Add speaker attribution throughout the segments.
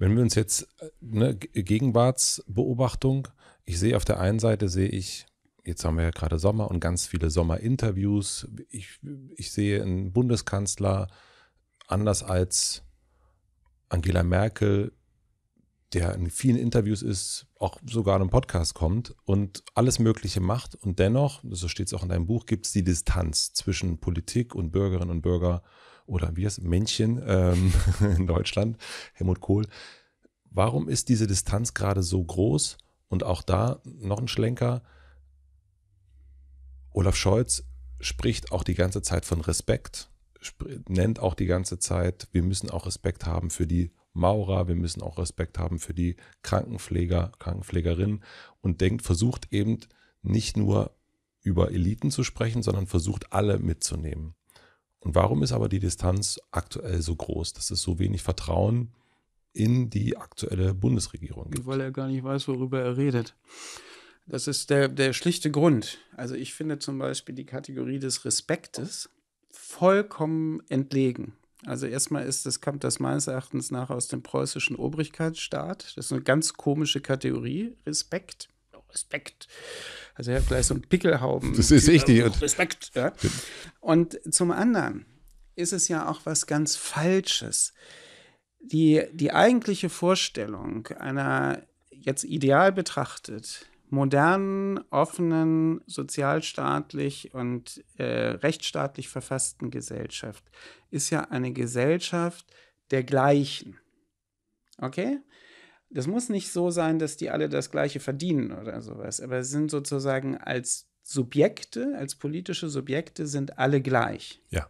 Speaker 1: Wenn wir uns jetzt eine äh, Gegenwartsbeobachtung, ich sehe auf der einen Seite sehe ich, jetzt haben wir ja gerade Sommer und ganz viele Sommerinterviews. Ich, ich sehe einen Bundeskanzler anders als Angela Merkel, der in vielen Interviews ist, auch sogar in einem Podcast kommt und alles Mögliche macht. Und dennoch, so steht es auch in deinem Buch, gibt es die Distanz zwischen Politik und Bürgerinnen und Bürgern oder wie es Männchen ähm, in Deutschland, Helmut Kohl. Warum ist diese Distanz gerade so groß? Und auch da noch ein Schlenker. Olaf Scholz spricht auch die ganze Zeit von Respekt, nennt auch die ganze Zeit, wir müssen auch Respekt haben für die Maurer, wir müssen auch Respekt haben für die Krankenpfleger, Krankenpflegerinnen und denkt, versucht eben nicht nur über Eliten zu sprechen, sondern versucht alle mitzunehmen. Und warum ist aber die Distanz aktuell so groß, dass es so wenig Vertrauen in die aktuelle Bundesregierung
Speaker 2: gibt? Weil er gar nicht weiß, worüber er redet. Das ist der, der schlichte Grund. Also ich finde zum Beispiel die Kategorie des Respektes vollkommen entlegen. Also erstmal ist das, kommt das meines Erachtens nach aus dem preußischen Obrigkeitsstaat. Das ist eine ganz komische Kategorie, Respekt. Respekt. Also er hat gleich so einen Pickelhauben. Das ist richtig. Äh, Respekt. Ja. Und zum anderen ist es ja auch was ganz Falsches. Die, die eigentliche Vorstellung einer jetzt ideal betrachtet modernen, offenen, sozialstaatlich und äh, rechtsstaatlich verfassten Gesellschaft ist ja eine Gesellschaft der Gleichen. Okay? das muss nicht so sein, dass die alle das Gleiche verdienen oder sowas, aber es sind sozusagen als Subjekte, als politische Subjekte sind alle gleich. Ja.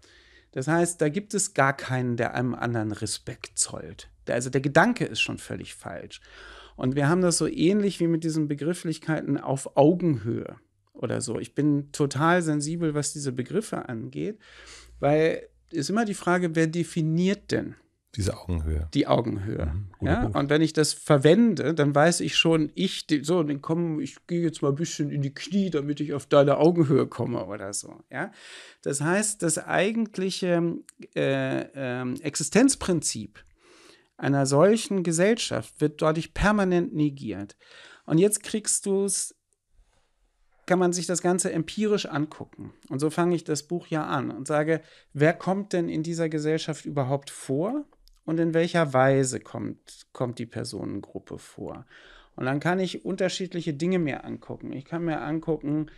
Speaker 2: Das heißt, da gibt es gar keinen, der einem anderen Respekt zollt. Also der Gedanke ist schon völlig falsch. Und wir haben das so ähnlich wie mit diesen Begrifflichkeiten auf Augenhöhe oder so. Ich bin total sensibel, was diese Begriffe angeht, weil ist immer die Frage, wer definiert denn? Diese Augenhöhe. Die Augenhöhe. Mhm, ja? Und wenn ich das verwende, dann weiß ich schon, ich, so, dann komm, ich gehe jetzt mal ein bisschen in die Knie, damit ich auf deine Augenhöhe komme oder so. Ja? Das heißt, das eigentliche äh, äh, Existenzprinzip einer solchen Gesellschaft wird dadurch permanent negiert. Und jetzt kriegst du es kann man sich das Ganze empirisch angucken. Und so fange ich das Buch ja an und sage, wer kommt denn in dieser Gesellschaft überhaupt vor? und in welcher Weise kommt, kommt die Personengruppe vor. Und dann kann ich unterschiedliche Dinge mir angucken. Ich kann mir angucken,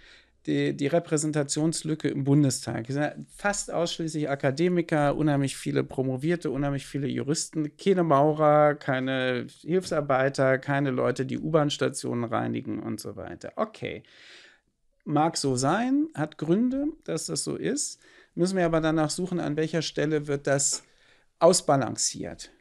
Speaker 2: die, die, Repräsentationslücke im Bundestag. Fast ausschließlich Akademiker, unheimlich viele Promovierte, unheimlich viele Juristen, keine Maurer, keine Hilfsarbeiter, keine Leute, die U-Bahn-Stationen reinigen und so weiter. Okay. Mag so sein, hat Gründe, dass das so ist. Müssen wir aber danach suchen, an welcher Stelle wird das ausbalanciert.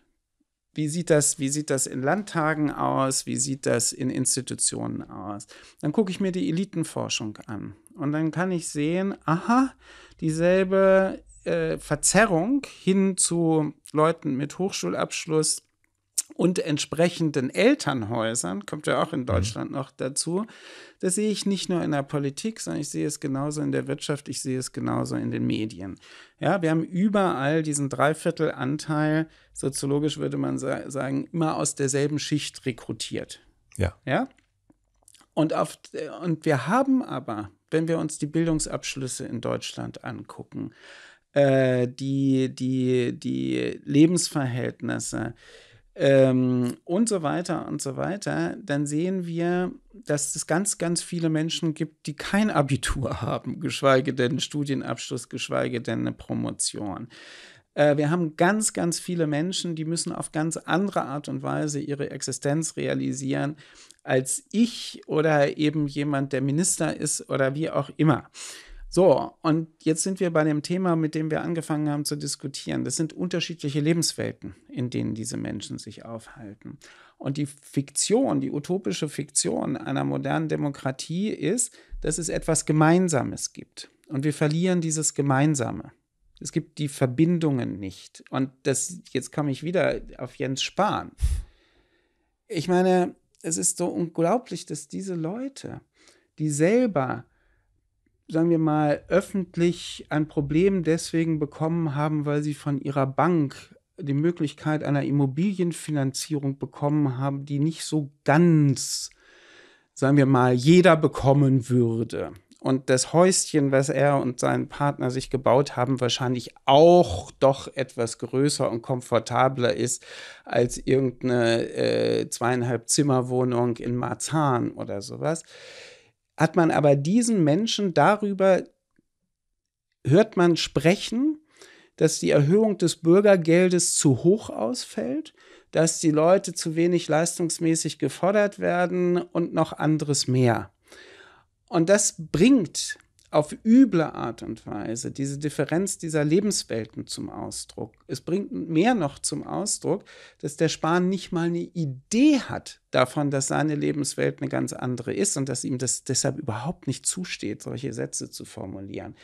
Speaker 2: Wie sieht, das, wie sieht das in Landtagen aus? Wie sieht das in Institutionen aus? Dann gucke ich mir die Elitenforschung an und dann kann ich sehen, aha, dieselbe äh, Verzerrung hin zu Leuten mit Hochschulabschluss und entsprechenden Elternhäusern, kommt ja auch in mhm. Deutschland noch dazu, das sehe ich nicht nur in der Politik, sondern ich sehe es genauso in der Wirtschaft, ich sehe es genauso in den Medien. Ja, wir haben überall diesen Dreiviertelanteil, soziologisch würde man sagen, immer aus derselben Schicht rekrutiert. Ja. Ja. Und, auf, und wir haben aber, wenn wir uns die Bildungsabschlüsse in Deutschland angucken, äh, die, die, die Lebensverhältnisse, ähm, und so weiter und so weiter, dann sehen wir, dass es ganz, ganz viele Menschen gibt, die kein Abitur haben, geschweige denn Studienabschluss, geschweige denn eine Promotion. Äh, wir haben ganz, ganz viele Menschen, die müssen auf ganz andere Art und Weise ihre Existenz realisieren als ich oder eben jemand, der Minister ist oder wie auch immer. So, und jetzt sind wir bei dem Thema, mit dem wir angefangen haben zu diskutieren. Das sind unterschiedliche Lebenswelten, in denen diese Menschen sich aufhalten. Und die Fiktion, die utopische Fiktion einer modernen Demokratie ist, dass es etwas Gemeinsames gibt. Und wir verlieren dieses Gemeinsame. Es gibt die Verbindungen nicht. Und das, jetzt komme ich wieder auf Jens Spahn. Ich meine, es ist so unglaublich, dass diese Leute, die selber sagen wir mal, öffentlich ein Problem deswegen bekommen haben, weil sie von ihrer Bank die Möglichkeit einer Immobilienfinanzierung bekommen haben, die nicht so ganz, sagen wir mal, jeder bekommen würde. Und das Häuschen, was er und sein Partner sich gebaut haben, wahrscheinlich auch doch etwas größer und komfortabler ist als irgendeine äh, zweieinhalb Zimmerwohnung in Marzahn oder sowas hat man aber diesen Menschen darüber, hört man sprechen, dass die Erhöhung des Bürgergeldes zu hoch ausfällt, dass die Leute zu wenig leistungsmäßig gefordert werden und noch anderes mehr. Und das bringt auf üble Art und Weise diese Differenz dieser Lebenswelten zum Ausdruck. Es bringt mehr noch zum Ausdruck, dass der Spahn nicht mal eine Idee hat davon, dass seine Lebenswelt eine ganz andere ist und dass ihm das deshalb überhaupt nicht zusteht, solche Sätze zu formulieren.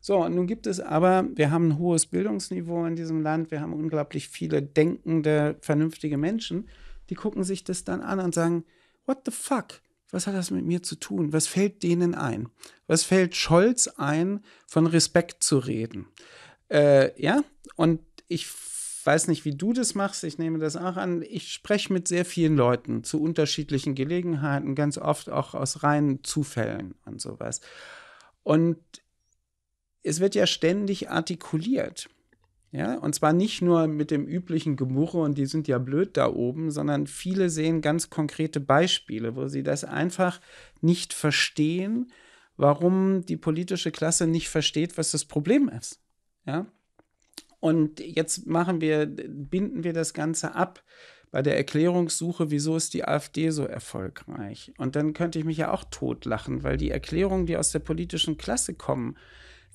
Speaker 2: So, und nun gibt es aber, wir haben ein hohes Bildungsniveau in diesem Land, wir haben unglaublich viele denkende, vernünftige Menschen, die gucken sich das dann an und sagen, what the fuck? was hat das mit mir zu tun? Was fällt denen ein? Was fällt Scholz ein, von Respekt zu reden? Äh, ja, und ich weiß nicht, wie du das machst, ich nehme das auch an. Ich spreche mit sehr vielen Leuten zu unterschiedlichen Gelegenheiten, ganz oft auch aus reinen Zufällen und sowas. Und es wird ja ständig artikuliert. Ja, und zwar nicht nur mit dem üblichen Gemurre und die sind ja blöd da oben, sondern viele sehen ganz konkrete Beispiele, wo sie das einfach nicht verstehen, warum die politische Klasse nicht versteht, was das Problem ist. Ja? Und jetzt machen wir, binden wir das Ganze ab bei der Erklärungssuche, wieso ist die AfD so erfolgreich. Und dann könnte ich mich ja auch totlachen, weil die Erklärungen, die aus der politischen Klasse kommen,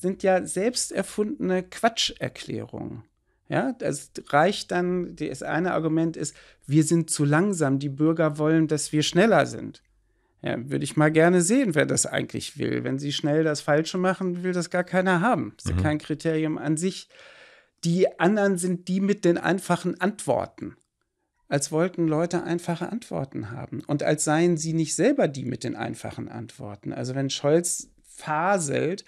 Speaker 2: sind ja selbst erfundene Quatscherklärungen. Ja, das reicht dann, das eine Argument ist, wir sind zu langsam, die Bürger wollen, dass wir schneller sind. Ja, würde ich mal gerne sehen, wer das eigentlich will. Wenn sie schnell das Falsche machen, will das gar keiner haben. Das ist ja mhm. kein Kriterium an sich. Die anderen sind die mit den einfachen Antworten. Als wollten Leute einfache Antworten haben und als seien sie nicht selber die mit den einfachen Antworten. Also wenn Scholz faselt,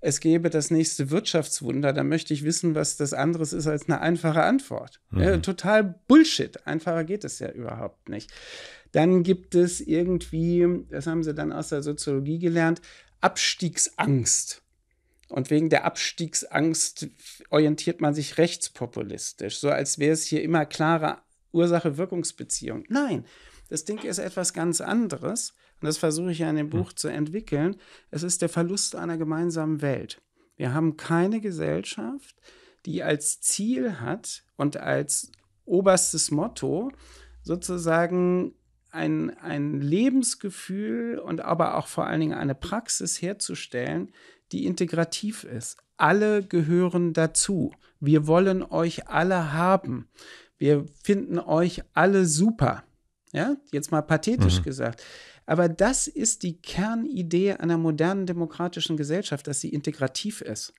Speaker 2: es gäbe das nächste Wirtschaftswunder, dann möchte ich wissen, was das anderes ist als eine einfache Antwort. Mhm. Äh, total Bullshit. Einfacher geht es ja überhaupt nicht. Dann gibt es irgendwie, das haben sie dann aus der Soziologie gelernt, Abstiegsangst. Und wegen der Abstiegsangst orientiert man sich rechtspopulistisch, so als wäre es hier immer klare Ursache-Wirkungsbeziehung. Nein, das Ding ist etwas ganz anderes und das versuche ich ja in dem Buch zu entwickeln, es ist der Verlust einer gemeinsamen Welt. Wir haben keine Gesellschaft, die als Ziel hat und als oberstes Motto sozusagen ein, ein Lebensgefühl und aber auch vor allen Dingen eine Praxis herzustellen, die integrativ ist. Alle gehören dazu. Wir wollen euch alle haben. Wir finden euch alle super. Ja, jetzt mal pathetisch mhm. gesagt. Aber das ist die Kernidee einer modernen demokratischen Gesellschaft, dass sie integrativ ist.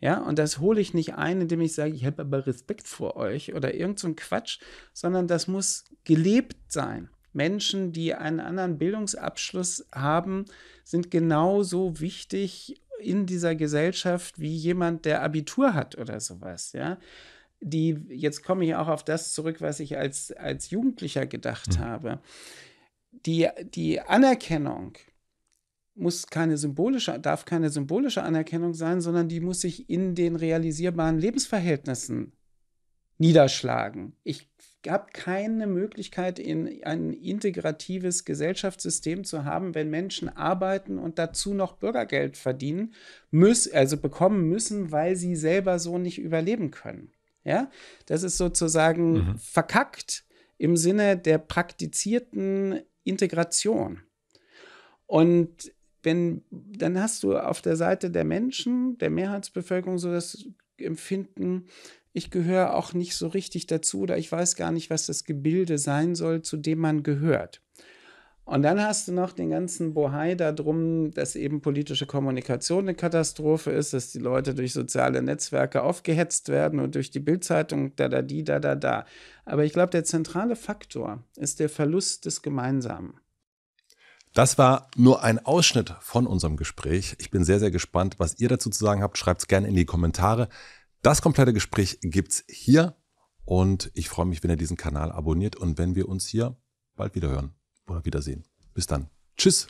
Speaker 2: Ja, und das hole ich nicht ein, indem ich sage, ich habe aber Respekt vor euch oder irgend so ein Quatsch, sondern das muss gelebt sein. Menschen, die einen anderen Bildungsabschluss haben, sind genauso wichtig in dieser Gesellschaft wie jemand, der Abitur hat oder sowas, ja die, jetzt komme ich auch auf das zurück, was ich als, als Jugendlicher gedacht mhm. habe. Die, die Anerkennung muss keine symbolische, darf keine symbolische Anerkennung sein, sondern die muss sich in den realisierbaren Lebensverhältnissen niederschlagen. Ich habe keine Möglichkeit, in ein integratives Gesellschaftssystem zu haben, wenn Menschen arbeiten und dazu noch Bürgergeld verdienen, müssen, also bekommen müssen, weil sie selber so nicht überleben können. Ja, das ist sozusagen mhm. verkackt im Sinne der praktizierten Integration. Und wenn, dann hast du auf der Seite der Menschen, der Mehrheitsbevölkerung so das Empfinden, ich gehöre auch nicht so richtig dazu oder ich weiß gar nicht, was das Gebilde sein soll, zu dem man gehört. Und dann hast du noch den ganzen Bohai darum, dass eben politische Kommunikation eine Katastrophe ist, dass die Leute durch soziale Netzwerke aufgehetzt werden und durch die Bildzeitung da da die da da da. Aber ich glaube, der zentrale Faktor ist der Verlust des Gemeinsamen.
Speaker 1: Das war nur ein Ausschnitt von unserem Gespräch. Ich bin sehr, sehr gespannt, was ihr dazu zu sagen habt. Schreibt es gerne in die Kommentare. Das komplette Gespräch gibt es hier und ich freue mich, wenn ihr diesen Kanal abonniert und wenn wir uns hier bald wieder hören oder Wiedersehen. Bis dann. Tschüss.